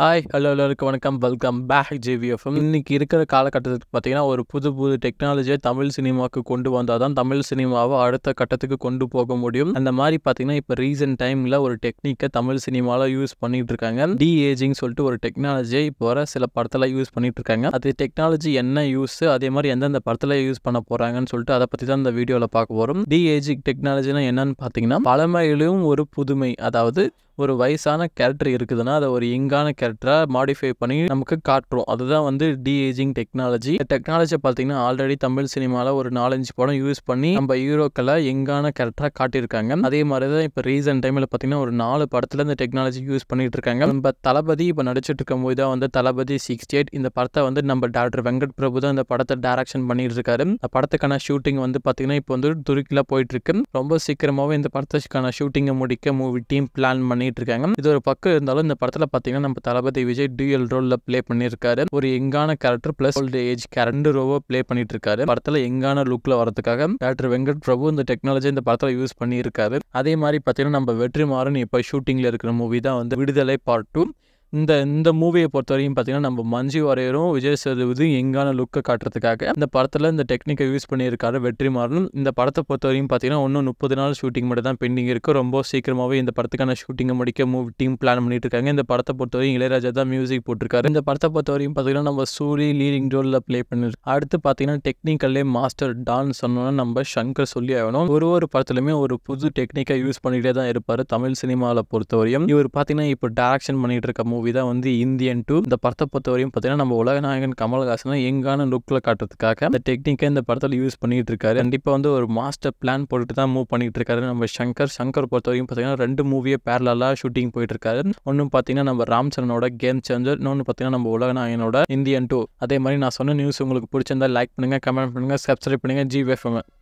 hi hello எல்லோருக்கு வணக்கம் welcome back ஜேவிஎஃப்எம் இன்றைக்கி இருக்கிற காலகட்டத்துக்கு பார்த்திங்கன்னா ஒரு புது புது டெக்னாலஜியை தமிழ் சினிமாவுக்கு கொண்டு வந்தால் தான் தமிழ் சினிமாவை அடுத்த கட்டத்துக்கு கொண்டு போக முடியும் அந்த மாதிரி பார்த்திங்கன்னா இப்போ ரீசெண்ட் டைமில் ஒரு டெக்னிக்கை தமிழ் சினிமாவில் யூஸ் பண்ணிகிட்டு இருக்காங்க டி ஏஜிங் சொல்லிட்டு ஒரு டெக்னாலஜியை இப்போ வர சில படத்தில் யூஸ் பண்ணிகிட்டு இருக்காங்க அது டெக்னாலஜி என்ன யூஸ் அதே மாதிரி எந்தெந்த படத்தில் யூஸ் பண்ண போகிறாங்கன்னு சொல்லிட்டு அதை பற்றி தான் இந்த வீடியோவில் பார்க்க போகிறோம் டி ஏஜிங் டெக்னாலஜினா என்னன்னு பார்த்தீங்கன்னா பழமையிலும் ஒரு புதுமை அதாவது ஒரு வயசான கேரக்டர் இருக்குதுன்னா அதை ஒரு இங்கான கேரக்டரை மாடிஃபை பண்ணி நமக்கு காட்டுறோம் அதுதான் வந்து டி ஏஜிங் டெக்னாலஜி டெக்னாலஜி பார்த்தீங்கன்னா ஆல்ரெடி தமிழ் சினிமாவில் ஒரு நாலஞ்சு படம் யூஸ் பண்ணி நம்ம ஹீரோக்களை எங்கான கேரக்டராக காட்டியிருக்காங்க அதே மாதிரி தான் இப்போ ரீசன்ட் டைமில் பார்த்தீங்கன்னா ஒரு நாலு படத்தில் இந்த டெக்னாலஜி யூஸ் பண்ணிட்டு இருக்காங்க நம்ம தளபதி இப்போ நடிச்சிட்டு இருக்கும்போது தான் வந்து தளபதி சிக்ஸ்டி எயிட் இந்த படத்தை வந்து நம்ம டாக்டர் வெங்கட் பிரபு தான் இந்த படத்தை டேரக்ஷன் பண்ணிட்டு இருக்காரு இந்த படத்துக்கான ஷூட்டிங் வந்து பார்த்தீங்கன்னா இப்போ வந்து துருக்கியில் போயிட்டு இருக்கு ரொம்ப சீக்கிரமாகவே இந்த படத்துக்கான ஷூட்டிங்கை முடிக்க மூவி டீம் பிளான் பண்ணிட்டு இருக்காங்க இது ஒரு பக்கம் இருந்தாலும் இந்த படத்தில் பார்த்தீங்கன்னா நம்ம தளபதி விஜய் டூயல் ரோலில் ப்ளே பண்ணியிருக்காரு ஒரு எங்கான கேரக்டர் பிளஸ் ஓல்டு ஏஜ் ரெண்டு ரோவை ப்ளே பண்ணிட்டு இருக்காரு படத்துல எங்கான லுக்ல வரதுக்காக டாக்டர் வெங்கட் பிரபு இந்த டெக்னாலஜி இந்த படத்துல யூஸ் பண்ணியிருக்காரு அதே மாதிரி பார்த்தீங்கன்னா நம்ம வெற்றி மாறன் இப்போ ஷூட்டிங்ல இருக்கிற மூவி தான் வந்து விடுதலை பார்ட் டூ இந்த இந்த மூவியை பொறுத்த பார்த்தீங்கன்னா நம்ம மஞ்சு வரையரும் விஜய் சேதுபதி எங்கான லுக்கை காட்டுறதுக்காக இந்த படத்தில் இந்த டெக்னிக்கை யூஸ் பண்ணியிருக்காரு வெற்றி வெற்றிமாறன் இந்த படத்தை பொறுத்த பார்த்தீங்கன்னா இன்னும் முப்பது நாள் ஷூட்டிங் மட்டும் தான் பெண்டிங் இருக்குது ரொம்ப சீக்கிரமாகவே இந்த படத்துக்கான ஷூட்டிங்கை முடிக்க மூவி டீம் பிளான் பண்ணிட்டு இருக்காங்க இந்த படத்தை பொறுத்த வரையும் இளையராஜா தான் மியூசிக் போட்டிருக்காரு இந்த படத்தை பொறுத்த வரையும் பார்த்தீங்கன்னா நம்ம சூரிய லீடிங் ரோலில் ப்ளே பண்ணிருக்கோம் அடுத்து பார்த்தீங்கன்னா டெக்னிக்கல்லே மாஸ்டர் டான்ஸ் சொன்னோன்னா நம்ம சங்கர் சொல்லி ஆகணும் ஒரு ஒரு படத்துலையுமே ஒரு புது டெக்னிக்கை யூஸ் பண்ணிகிட்டே தான் இருப்பார் தமிழ் சினிமாவில் பொறுத்தவரையும் இவர் பார்த்தீங்கன்னா இப்போ டேரக்ஷன் பண்ணிகிட்டு இருக்க மூவி மூவி தான் வந்து இந்தியன் டூ இந்த படத்தை பொறுத்த வரையும் பார்த்தீங்கன்னா நம்ம உலகநாயகன் கமல்ஹாசன் எங்கான லுக்கில் காட்டுறதுக்காக அந்த டெக்னிக்கை இந்த படத்தில் யூஸ் பண்ணிட்டு இருக்காரு கண்டிப்பாக வந்து ஒரு மாஸ்டர் பிளான் போட்டுட்டு தான் மூவ் பண்ணிட்டு இருக்காரு நம்ம சங்கர் சங்கர் பொறுத்த வரையும் பார்த்தீங்கன்னா ரெண்டு மூவியை பேரலாக ஷூட்டிங் போயிட்டு இருக்காரு ஒன்றும் பார்த்தீங்கன்னா நம்ம ராம்சரனோட கேம் சேஞ்சர் இன்னொன்று பார்த்தீங்கன்னா நம்ம உலகநாயகனோட இந்தியன் டூ அதே மாதிரி நான் சொன்ன நியூஸ் உங்களுக்கு பிடிச்சிருந்தா லைக் பண்ணுங்கள் கமெண்ட் பண்ணுங்கள் சப்ஸ்கிரைப் பண்ணுங்கள் ஜி